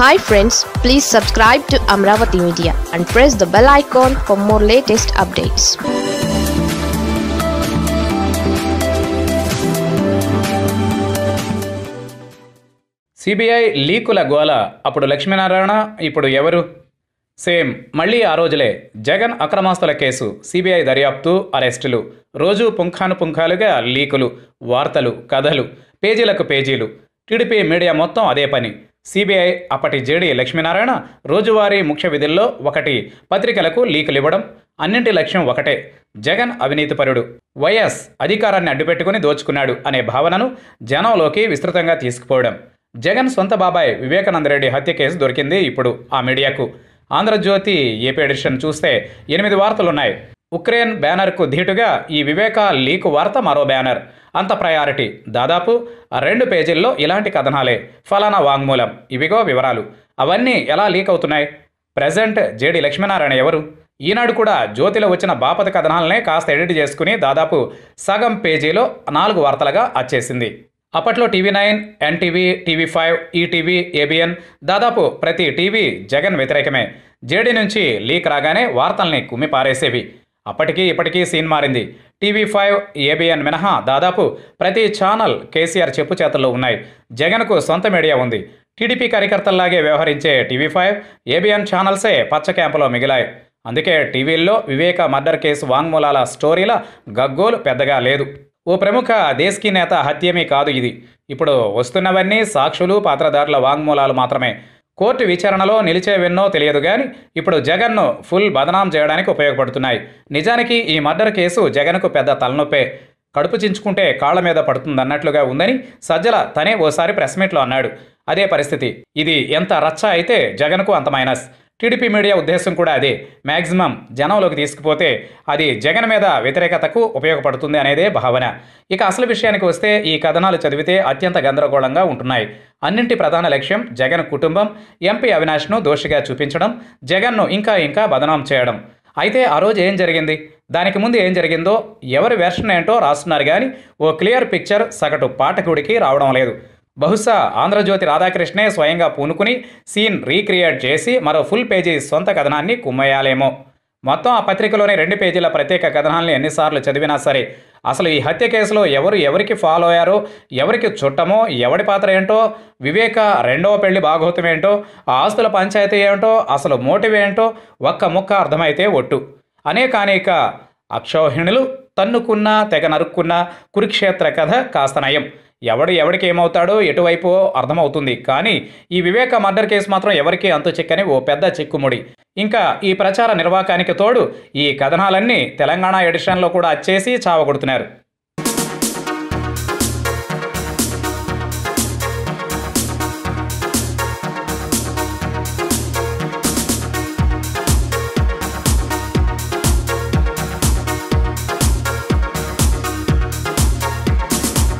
hi friends please subscribe to Amaravati media and press the bell icon for more latest updates CBI లీకుల గోల అప్పుడు లక్ష్మీనారాయణ ఇప్పుడు ఎవరు same మళ్ళీ ఆ రోజులే జగన్ అక్రమాస్తుల కేసు సిబిఐ దర్యాప్తు అరెస్టులు రోజు పుంఖాను పుంఖాలుగా లీకులు వార్తలు కథలు పేజీలకు పేజీలు టీడీపీ మీడియా మొత్తం అదే పని సిబిఐ అప్పటి జేడీ లక్ష్మీనారాయణ రోజువారీ ముఖ్య విధుల్లో ఒకటి పత్రికలకు లీకులు ఇవ్వడం అన్నింటి లక్ష్యం ఒకటే జగన్ అవినీతిపరుడు వైఎస్ అధికారాన్ని అడ్డుపెట్టుకుని దోచుకున్నాడు అనే భావనను జనంలోకి విస్తృతంగా తీసుకుపోవడం జగన్ సొంత బాబాయ్ వివేకానందరెడ్డి హత్య కేసు దొరికింది ఇప్పుడు ఆ మీడియాకు ఆంధ్రజ్యోతి ఏపీ ఎడిషన్ చూస్తే ఎనిమిది వార్తలున్నాయి ఉక్రెయిన్ బ్యానర్కు ధీటుగా ఈ వివేక లీక్ వార్త మరో బ్యానర్ అంత ప్రయారిటీ దాదాపు రెండు పేజీల్లో ఇలాంటి కథనాలే ఫలానా వాంగ్మూలం ఇవిగో వివరాలు అవన్నీ ఎలా లీక్ అవుతున్నాయి ప్రజెంట్ జేడి లక్ష్మీనారాయణ ఎవరు ఈనాడు కూడా జ్యోతిలో వచ్చిన బాపత కథనాలనే కాస్త ఎడిట్ చేసుకుని దాదాపు సగం పేజీలో నాలుగు వార్తలుగా వచ్చేసింది అప్పట్లో TV nine NTV TV five ETV ABN దాదాపు ప్రతి టీవీ జగన్ వ్యతిరేకమే జేడీ నుంచి లీక్ రాగానే వార్తల్ని కుమ్మి పారేసేవి అప్పటికీ ఇప్పటికీ సీన్ మారింది టీవీ ఫైవ్ ఏబిఎన్ మినహా దాదాపు ప్రతి ఛానల్ కేసీఆర్ చెప్పు చేతల్లో ఉన్నాయి జగన్కు సొంత మీడియా ఉంది టీడీపీ కార్యకర్తల్లాగే వ్యవహరించే టీవీ ఫైవ్ ఏబిఎన్ ఛానల్సే పచ్చ క్యాంపులో మిగిలాయి అందుకే టీవీల్లో వివేక మర్డర్ కేసు వాంగ్మూలాల స్టోరీల గగ్గోలు పెద్దగా లేదు ఓ ప్రముఖ దేశకీ నేత హత్యమే కాదు ఇది ఇప్పుడు వస్తున్నవన్నీ సాక్షులు పాత్రధారుల వాంగ్మూలాలు మాత్రమే కోర్టు విచారణలో నిలిచేవెన్నో తెలియదు కానీ ఇప్పుడు జగన్ను ఫుల్ బదనాం చేయడానికి ఉపయోగపడుతున్నాయి నిజానికి ఈ మర్డర్ కేసు జగన్కు పెద్ద తలనొప్పే కడుపు చించుకుంటే కాళ్ల మీద పడుతుందన్నట్లుగా ఉందని సజ్జల తనే ఓసారి ప్రెస్మీట్లో అన్నాడు అదే పరిస్థితి ఇది ఎంత రచ్చ అయితే జగన్కు అంత మైనస్ టీడీపీ మీడియా ఉద్దేశం కూడా అది మ్యాక్సిమం జనంలోకి తీసుకుపోతే అది జగన్ మీద వ్యతిరేకతకు ఉపయోగపడుతుంది అనేదే భావన ఇక అసలు విషయానికి వస్తే ఈ కథనాలు చదివితే అత్యంత గందరగోళంగా ఉంటున్నాయి అన్నింటి ప్రధాన లక్ష్యం జగన్ కుటుంబం ఎంపీ అవినాష్ను దోషిగా చూపించడం జగన్ను ఇంకా ఇంకా బదనాం చేయడం అయితే ఆ రోజు ఏం జరిగింది దానికి ముందు ఏం జరిగిందో ఎవరి వెర్షన్ ఏంటో రాస్తున్నారు కానీ ఓ క్లియర్ పిక్చర్ సగటు పాఠకుడికి రావడం లేదు బహుశా ఆంధ్రజ్యోతి రాధాకృష్ణే స్వయంగా పూనుకుని సీన్ రీక్రియేట్ చేసి మరో ఫుల్ పేజీ సొంత కథనాన్ని కుమ్మయ్యాలేమో మొత్తం ఆ పత్రికలోని రెండు పేజీల ప్రత్యేక కథనాలను ఎన్నిసార్లు చదివినా సరే అసలు ఈ హత్య కేసులో ఎవరు ఎవరికి ఫాలో అయ్యారో ఎవరికి చుట్టమో ఎవడి పాత్ర ఏంటో వివేక రెండవ పెళ్లి భాగోతం ఏంటో ఆ ఆస్తుల పంచాయతీ ఏంటో అసలు మోటివ్ ఏంటో ఒక్క ముక్క అర్థమైతే ఒట్టు అనేక అనేక అక్షోహిణులు తన్నుకున్నా తెగ నరుక్కున్నా కురుక్షేత్ర కథ కాస్త నయం ఎవడు ఎవడికి ఏమవుతాడో ఎటువైపు అర్థమవుతుంది కానీ ఈ వివేక మర్డర్ కేసు మాత్రం ఎవరికీ అంతు చిక్కని ఓ పెద్ద చిక్కుముడి ఇంకా ఈ ప్రచార నిర్వాకానికి తోడు ఈ కథనాలన్నీ తెలంగాణ ఎడిషన్లో కూడా అచ్చేసి చావగొడుతున్నారు